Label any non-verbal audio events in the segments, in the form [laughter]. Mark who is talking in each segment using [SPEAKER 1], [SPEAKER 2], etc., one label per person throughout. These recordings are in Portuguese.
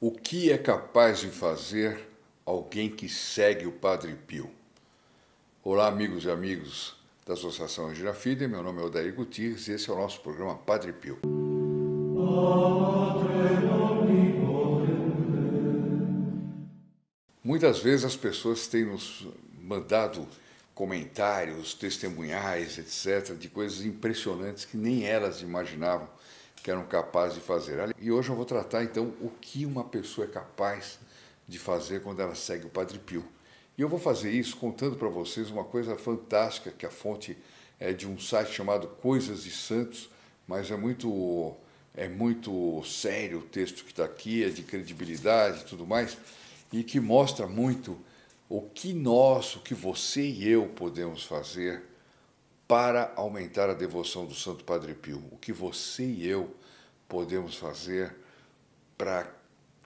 [SPEAKER 1] O que é capaz de fazer alguém que segue o Padre Pio? Olá, amigos e amigos da Associação Girafide, meu nome é Odair Gutierrez e esse é o nosso programa Padre Pio. Muitas vezes as pessoas têm nos mandado comentários, testemunhais, etc., de coisas impressionantes que nem elas imaginavam que eram capazes de fazer. E hoje eu vou tratar então o que uma pessoa é capaz de fazer quando ela segue o Padre Pio. E eu vou fazer isso contando para vocês uma coisa fantástica que a fonte é de um site chamado Coisas de Santos, mas é muito é muito sério o texto que está aqui, é de credibilidade e tudo mais, e que mostra muito o que nós, o que você e eu podemos fazer para aumentar a devoção do Santo Padre Pio. O que você e eu podemos fazer para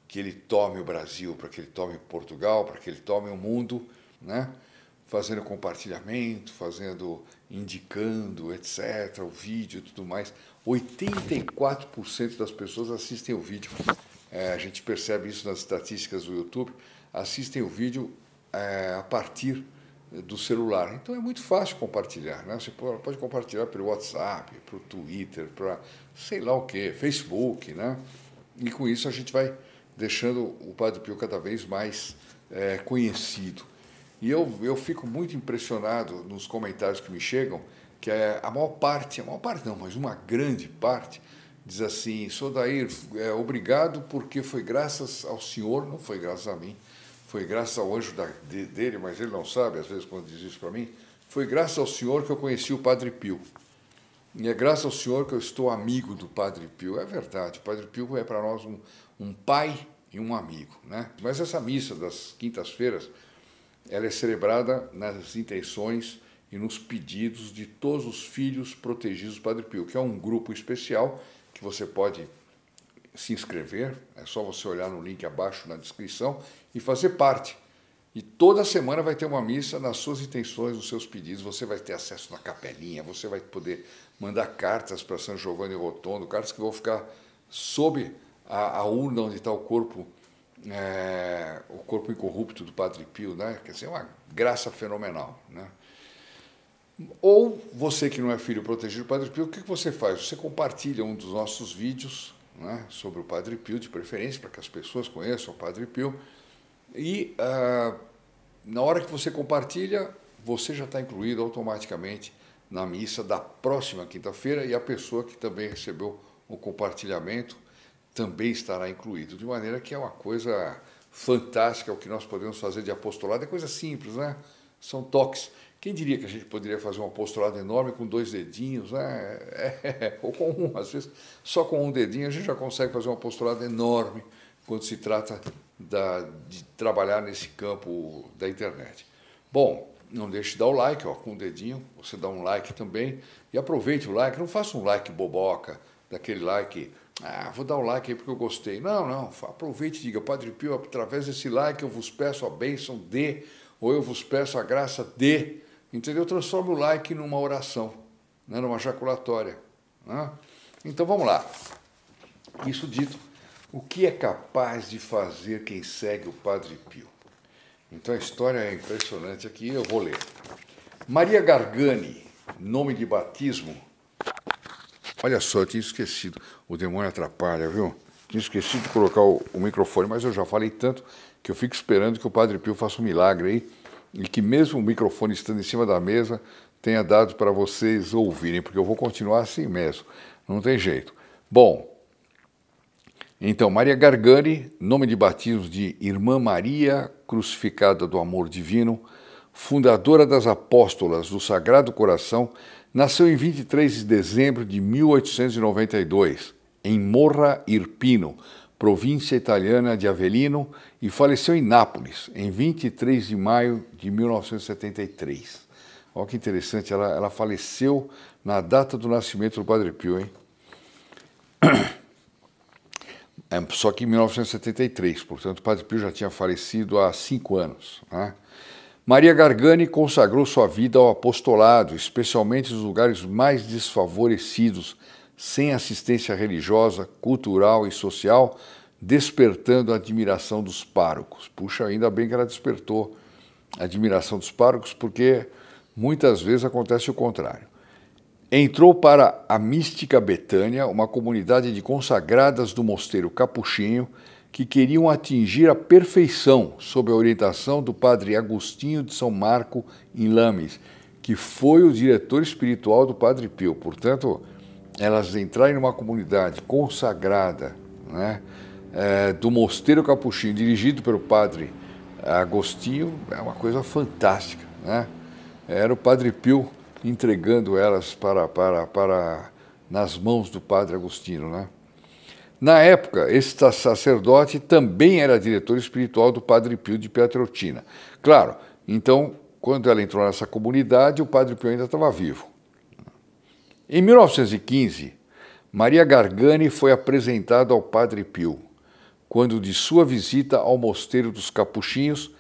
[SPEAKER 1] que ele tome o Brasil, para que ele tome Portugal, para que ele tome o mundo, né? fazendo compartilhamento, fazendo indicando, etc, o vídeo e tudo mais. 84% das pessoas assistem o vídeo. É, a gente percebe isso nas estatísticas do YouTube, assistem o vídeo é, a partir do celular. Então é muito fácil compartilhar, né? Você pode compartilhar pelo WhatsApp, pelo Twitter, para sei lá o que, Facebook, né? E com isso a gente vai deixando o Padre Pio cada vez mais é, conhecido. E eu, eu fico muito impressionado nos comentários que me chegam, que é, a maior parte, a maior parte não, mas uma grande parte, diz assim, Sodair, é, obrigado porque foi graças ao Senhor, não foi graças a mim, foi graças ao anjo da, de, dele, mas ele não sabe, às vezes, quando diz isso para mim, foi graças ao Senhor que eu conheci o Padre Pio. E é graças ao Senhor que eu estou amigo do Padre Pio. É verdade, o Padre Pio é para nós um, um pai e um amigo. Né? Mas essa missa das quintas-feiras, ela é celebrada nas intenções e nos pedidos de todos os filhos protegidos do Padre Pio, que é um grupo especial que você pode se inscrever, é só você olhar no link abaixo na descrição e fazer parte. E toda semana vai ter uma missa nas suas intenções, nos seus pedidos. Você vai ter acesso na capelinha, você vai poder mandar cartas para São Giovanni Rotondo, cartas que vão ficar sob a, a urna onde está o corpo, é, o corpo incorrupto do Padre Pio, né? Quer dizer, é uma graça fenomenal, né? Ou você que não é filho protegido do Padre Pio, o que você faz? Você compartilha um dos nossos vídeos né, sobre o Padre Pio, de preferência, para que as pessoas conheçam o Padre Pio. E ah, na hora que você compartilha, você já está incluído automaticamente na missa da próxima quinta-feira e a pessoa que também recebeu o compartilhamento também estará incluído. De maneira que é uma coisa fantástica o que nós podemos fazer de apostolado, é coisa simples, né? São toques. Quem diria que a gente poderia fazer um apostolado enorme com dois dedinhos, né? É, é, é, ou com um, às vezes só com um dedinho a gente já consegue fazer um apostolado enorme quando se trata da, de trabalhar nesse campo da internet. Bom, não deixe de dar o like, ó, com o dedinho, você dá um like também e aproveite o like, não faça um like boboca, daquele like, ah, vou dar um like aí porque eu gostei. Não, não, aproveite e diga, Padre Pio, através desse like eu vos peço a bênção de, ou eu vos peço a graça de Entendeu? Transforma o like numa oração, né? numa jaculatória. Né? Então vamos lá. Isso dito, o que é capaz de fazer quem segue o Padre Pio? Então a história é impressionante aqui, eu vou ler. Maria Gargani, nome de batismo. Olha só, eu tinha esquecido. O demônio atrapalha, viu? Tinha esquecido de colocar o, o microfone, mas eu já falei tanto que eu fico esperando que o Padre Pio faça um milagre aí e que mesmo o microfone estando em cima da mesa tenha dado para vocês ouvirem, porque eu vou continuar assim mesmo, não tem jeito. Bom, então, Maria Gargani, nome de batismo de Irmã Maria Crucificada do Amor Divino, fundadora das Apóstolas do Sagrado Coração, nasceu em 23 de dezembro de 1892, em Morra Irpino, província italiana de Avellino, e faleceu em Nápoles, em 23 de maio de 1973. Olha que interessante, ela, ela faleceu na data do nascimento do Padre Pio, hein? [clears throat] É, só que em 1973, portanto, o Padre Pio já tinha falecido há cinco anos. Né? Maria Gargani consagrou sua vida ao apostolado, especialmente nos lugares mais desfavorecidos sem assistência religiosa, cultural e social, despertando a admiração dos párocos. Puxa, ainda bem que ela despertou a admiração dos párocos, porque muitas vezes acontece o contrário. Entrou para a mística Betânia, uma comunidade de consagradas do mosteiro capuchinho que queriam atingir a perfeição sob a orientação do padre Agostinho de São Marco em Lames, que foi o diretor espiritual do padre Pio. Portanto, elas entrarem numa comunidade consagrada, né, é, do Mosteiro Capuchinho, dirigido pelo padre Agostinho, é uma coisa fantástica. Né? Era o padre Pio entregando elas para, para, para nas mãos do padre Agostinho. Né? Na época, esse sacerdote também era diretor espiritual do padre Pio de Pietrelcina. Claro, então, quando ela entrou nessa comunidade, o padre Pio ainda estava vivo. Em 1915, Maria Gargani foi apresentada ao Padre Pio, quando de sua visita ao Mosteiro dos Capuchinhos,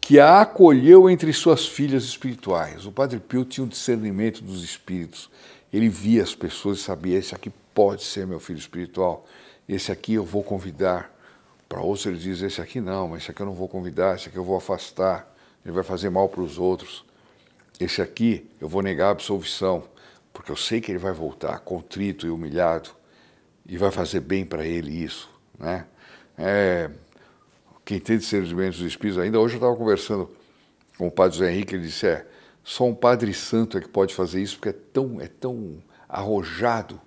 [SPEAKER 1] que a acolheu entre suas filhas espirituais. O Padre Pio tinha um discernimento dos espíritos. Ele via as pessoas e sabia: esse aqui pode ser meu filho espiritual, esse aqui eu vou convidar. Para outros ele diz: esse aqui não, mas esse aqui eu não vou convidar, esse aqui eu vou afastar, ele vai fazer mal para os outros. Esse aqui eu vou negar a absolvição porque eu sei que ele vai voltar contrito e humilhado e vai fazer bem para ele isso, né? É, quem tem discernimento dos espíritos, ainda hoje eu estava conversando com o padre José Henrique, ele disse, é, só um padre santo é que pode fazer isso, porque é tão, é tão arrojado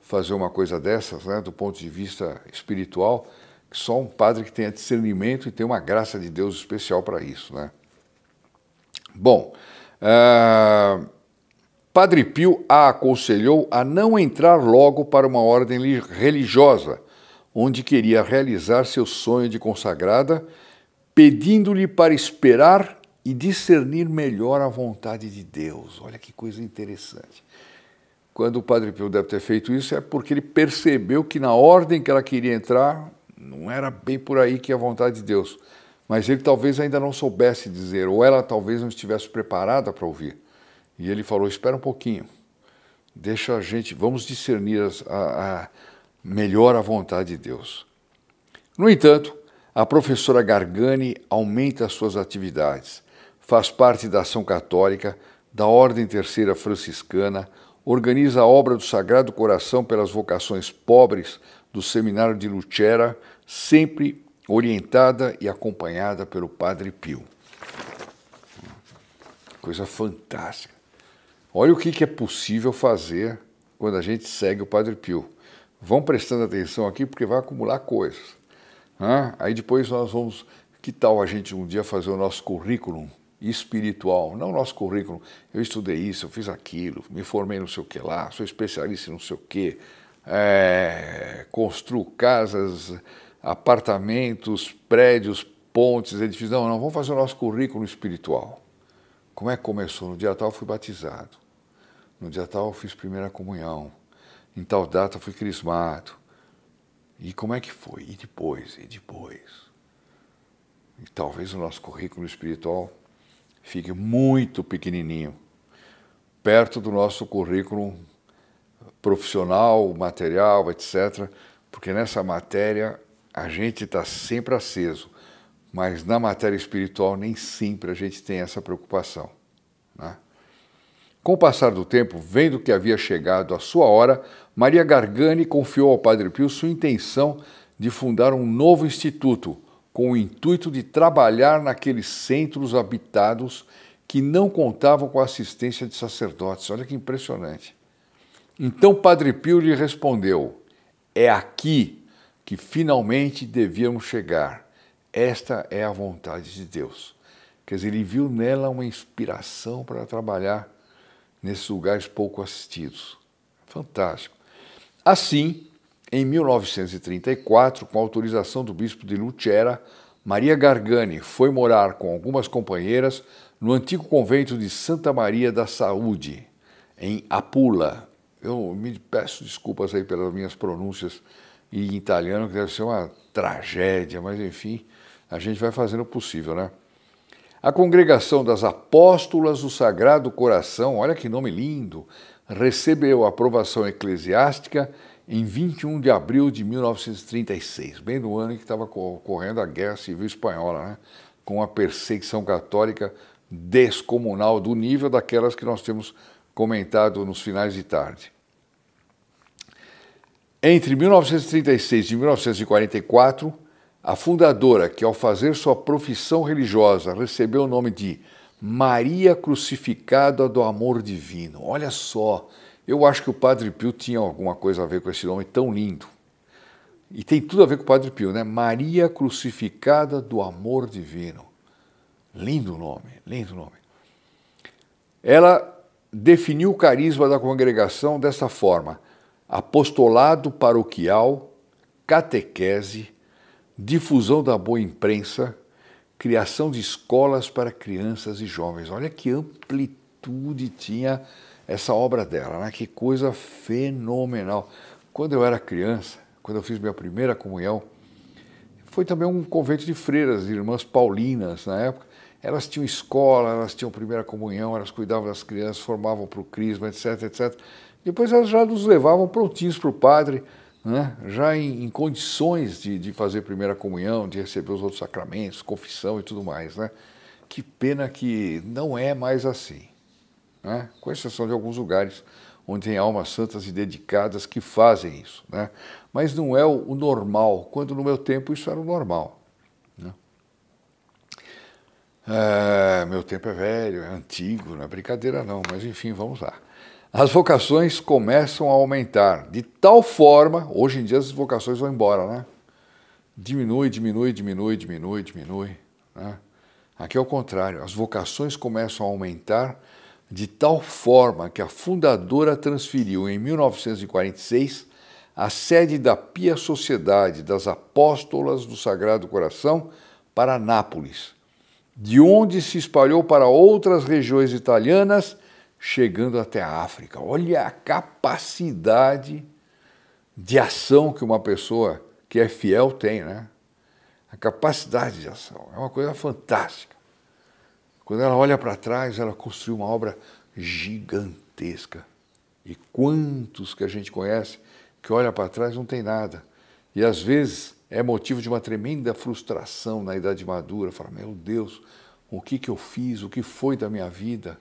[SPEAKER 1] fazer uma coisa dessas, né, do ponto de vista espiritual, que só um padre que tenha discernimento e tem uma graça de Deus especial para isso, né? Bom, uh Padre Pio a aconselhou a não entrar logo para uma ordem religiosa, onde queria realizar seu sonho de consagrada, pedindo-lhe para esperar e discernir melhor a vontade de Deus. Olha que coisa interessante. Quando o Padre Pio deve ter feito isso é porque ele percebeu que na ordem que ela queria entrar não era bem por aí que a vontade de Deus, mas ele talvez ainda não soubesse dizer ou ela talvez não estivesse preparada para ouvir. E ele falou: espera um pouquinho, deixa a gente, vamos discernir a, a melhor a vontade de Deus. No entanto, a professora Gargani aumenta suas atividades, faz parte da ação católica, da Ordem Terceira Franciscana, organiza a obra do Sagrado Coração pelas vocações pobres do Seminário de Lucera, sempre orientada e acompanhada pelo Padre Pio. Coisa fantástica. Olha o que, é possível fazer quando a gente segue o Padre Pio. Vão prestando atenção aqui porque vai acumular coisas. Né? Aí depois nós vamos. Que tal a gente um dia fazer o nosso currículo espiritual? Não o nosso currículo. Eu estudei isso, eu fiz aquilo, me formei não sei o que lá, sou especialista em não sei o que, é, construo casas, apartamentos, prédios, pontes, edifícios. Não, não, vamos fazer o nosso currículo espiritual. Como é que começou? No dia tal eu fui batizado. No dia tal fiz primeira comunhão. Em tal data fui crismado. E como é que foi? E depois? E depois? E talvez o nosso currículo espiritual fique muito pequenininho, perto do nosso currículo profissional, material, etc. Porque nessa matéria a gente está sempre aceso, mas na matéria espiritual nem sempre a gente tem essa preocupação. Né? Com o passar do tempo, vendo que havia chegado a sua hora, Maria Gargani confiou ao Padre Pio sua intenção de fundar um novo instituto, com o intuito de trabalhar naqueles centros habitados que não contavam com a assistência de sacerdotes. Olha que impressionante. Então Padre Pio lhe respondeu: É aqui que finalmente devíamos chegar. Esta é a vontade de Deus. Quer dizer, ele viu nela uma inspiração para trabalhar nesses lugares pouco assistidos. Fantástico. Assim, em 1934, com autorização do bispo de Lucera, Maria Gargani foi morar com algumas companheiras no antigo convento de Santa Maria da Saúde, em Apula. Eu me peço desculpas aí pelas minhas pronúncias em italiano, que deve ser uma tragédia, mas enfim, a gente vai fazendo o possível, né? A Congregação das Apóstolas do Sagrado Coração, olha que nome lindo, recebeu a aprovação eclesiástica em 21 de abril de 1936, bem no ano em que estava ocorrendo a Guerra Civil Espanhola, né? com a perseguição católica descomunal do nível daquelas que nós temos comentado nos finais de tarde. Entre 1936 e 1944, a fundadora, que ao fazer sua profissão religiosa recebeu o nome de Maria Crucificada do Amor Divino. Olha só, eu acho que o Padre Pio tinha alguma coisa a ver com esse nome tão lindo. E tem tudo a ver com o Padre Pio, né? Maria Crucificada do Amor Divino. Lindo nome, lindo nome. Ela definiu o carisma da congregação dessa forma: apostolado paroquial, catequese, difusão da boa imprensa, criação de escolas para crianças e jovens. Olha que amplitude tinha essa obra dela, né? que coisa fenomenal. Quando eu era criança, quando eu fiz minha primeira comunhão, foi também um convento de freiras, de irmãs paulinas na época. Elas tinham escola, elas tinham primeira comunhão, elas cuidavam das crianças, formavam para o crisma, etc, etc. Depois elas já nos levavam prontinhos para o padre, né? já em, em condições de, de, fazer primeira comunhão, de receber os outros sacramentos, confissão e tudo mais. Né? Que pena que não é mais assim, né? com exceção de alguns lugares onde tem almas santas e dedicadas que fazem isso. Né? Mas não é o, o normal, quando no meu tempo isso era o normal. Né? É, meu tempo é velho, é antigo, não é brincadeira não, mas enfim, vamos lá as vocações começam a aumentar. De tal forma, hoje em dia as vocações vão embora, né? Diminui, diminui, diminui, diminui, diminui. Né? Aqui é o contrário, as vocações começam a aumentar de tal forma que a fundadora transferiu em 1946 a sede da Pia Sociedade das Apóstolas do Sagrado Coração para Nápoles, de onde se espalhou para outras regiões italianas chegando até a África. Olha a capacidade de ação que uma pessoa que é fiel tem, né? A capacidade de ação é uma coisa fantástica. Quando ela olha para trás, ela construiu uma obra gigantesca. E quantos que a gente conhece que olha para trás não tem nada. E às vezes é motivo de uma tremenda frustração na idade madura, fala: "Meu Deus, o que que eu fiz? O que foi da minha vida?"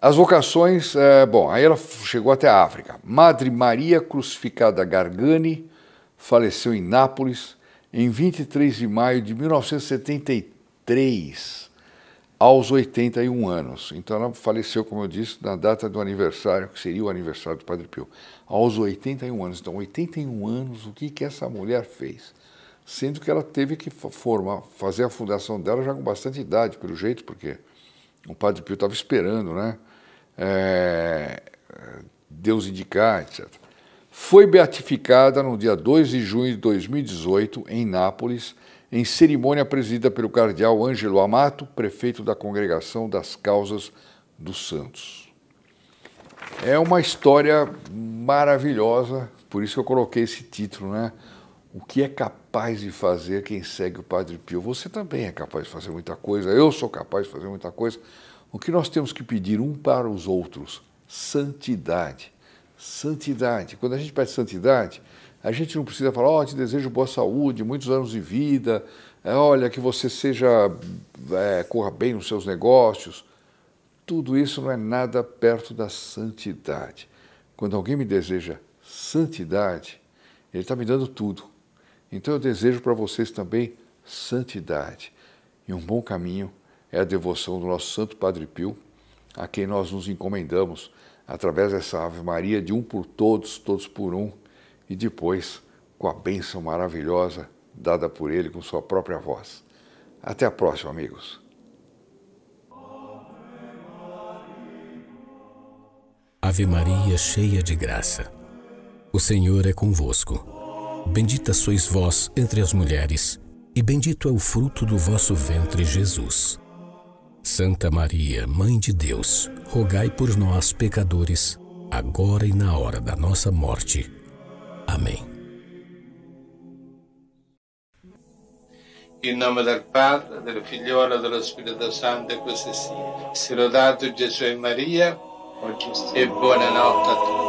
[SPEAKER 1] As vocações, é, bom, aí ela chegou até a África. Madre Maria Crucificada Gargani faleceu em Nápoles em 23 de maio de 1973, aos 81 anos. Então ela faleceu, como eu disse, na data do aniversário, que seria o aniversário do Padre Pio, aos 81 anos. Então, 81 anos, o que, que essa mulher fez? Sendo que ela teve que formar, fazer a fundação dela já com bastante idade, pelo jeito, porque o Padre Pio estava esperando, né? é, Deus indicar, etc. Foi beatificada no dia 2 de junho de 2018, em Nápoles, em cerimônia presidida pelo cardeal Ângelo Amato, prefeito da Congregação das Causas dos Santos. É uma história maravilhosa, por isso que eu coloquei esse título, né? O que é capaz de fazer quem segue o Padre Pio? Você também é capaz de fazer muita coisa, eu sou capaz de fazer muita coisa. O que nós temos que pedir um para os outros? Santidade. Santidade. Quando a gente pede santidade, a gente não precisa falar, ó, oh, te desejo boa saúde, muitos anos de vida, é, olha, que você seja, é, corra bem nos seus negócios. Tudo isso não é nada perto da santidade. Quando alguém me deseja santidade, ele está me dando tudo. Então eu desejo para vocês também santidade e um bom caminho é a devoção do nosso Santo Padre Pio, a quem nós nos encomendamos através dessa Ave Maria de um por todos, todos por um, e depois com a bênção maravilhosa dada por ele com sua própria voz. Até a próxima, amigos. Ave Maria, cheia de graça. O Senhor é convosco. Bendita sois vós entre as mulheres, e bendito é o fruto do vosso ventre, Jesus. Santa Maria, Mãe de Deus, rogai por nós, pecadores, agora e na hora da nossa morte. Amém. Em nome do Padre, del e do Espírito Santo, così sia. Sì. Sirodato e Maria, e buonanotte a tutti.